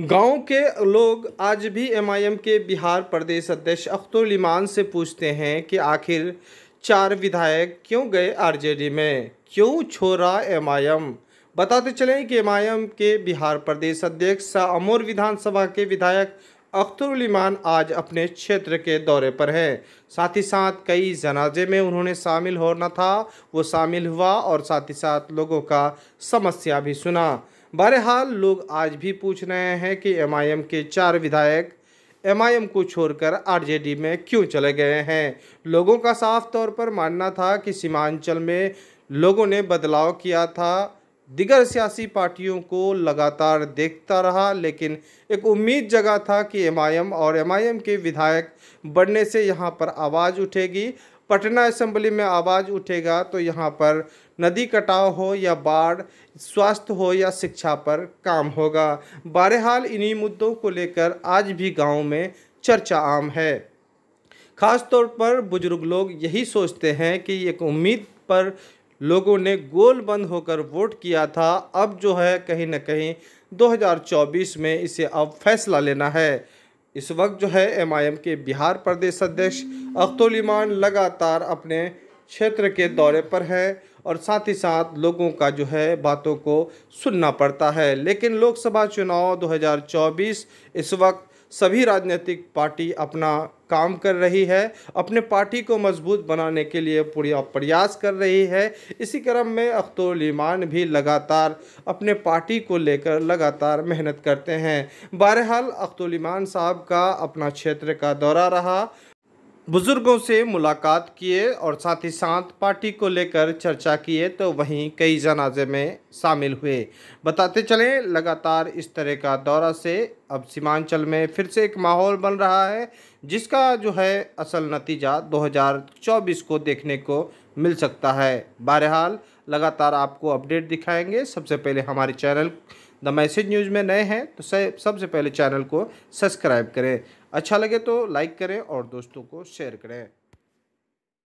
गांव के लोग आज भी एमआईएम के बिहार प्रदेश अध्यक्ष ईमान से पूछते हैं कि आखिर चार विधायक क्यों गए आरजेडी में क्यों छोड़ा एमआईएम बताते चलें कि एमआईएम के बिहार प्रदेश अध्यक्ष सा अमोर विधानसभा के विधायक ईमान आज अपने क्षेत्र के दौरे पर हैं साथ ही साथ कई जनाजे में उन्होंने शामिल होना था वो शामिल हुआ और साथ ही साथ लोगों का समस्या भी सुना बहरहाल लोग आज भी पूछ रहे हैं कि एमआईएम के चार विधायक एमआईएम को छोड़कर आरजेडी में क्यों चले गए हैं लोगों का साफ तौर पर मानना था कि सीमांचल में लोगों ने बदलाव किया था दिगर सियासी पार्टियों को लगातार देखता रहा लेकिन एक उम्मीद जगा था कि एमआईएम और एमआईएम के विधायक बढ़ने से यहाँ पर आवाज़ उठेगी पटना असम्बली में आवाज़ उठेगा तो यहाँ पर नदी कटाव हो या बाढ़ स्वास्थ्य हो या शिक्षा पर काम होगा बहरहाल इन्हीं मुद्दों को लेकर आज भी गाँव में चर्चा आम है ख़ास तौर पर बुजुर्ग लोग यही सोचते हैं कि एक उम्मीद पर लोगों ने गोलबंद होकर वोट किया था अब जो है कहीं ना कहीं 2024 में इसे अब फैसला लेना है इस वक्त जो है एमआईएम के बिहार प्रदेश अध्यक्ष अख्तुल ईमान लगातार अपने क्षेत्र के दौरे पर हैं और साथ ही साथ लोगों का जो है बातों को सुनना पड़ता है लेकिन लोकसभा चुनाव 2024 इस वक्त सभी राजनीतिक पार्टी अपना काम कर रही है अपने पार्टी को मजबूत बनाने के लिए पूरा प्रयास कर रही है इसी क्रम में अख्तरलीमान भी लगातार अपने पार्टी को लेकर लगातार मेहनत करते हैं बहरहाल अख्तरलीमान साहब का अपना क्षेत्र का दौरा रहा बुज़ुर्गों से मुलाकात किए और साथ ही साथ पार्टी को लेकर चर्चा किए तो वहीं कई जनाजे में शामिल हुए बताते चलें लगातार इस तरह का दौरा से अब सीमांचल में फिर से एक माहौल बन रहा है जिसका जो है असल नतीजा 2024 को देखने को मिल सकता है बहरहाल लगातार आपको अपडेट दिखाएंगे सबसे पहले हमारे चैनल द मैसेज न्यूज़ में नए हैं तो सबसे पहले चैनल को सब्सक्राइब करें अच्छा लगे तो लाइक करें और दोस्तों को शेयर करें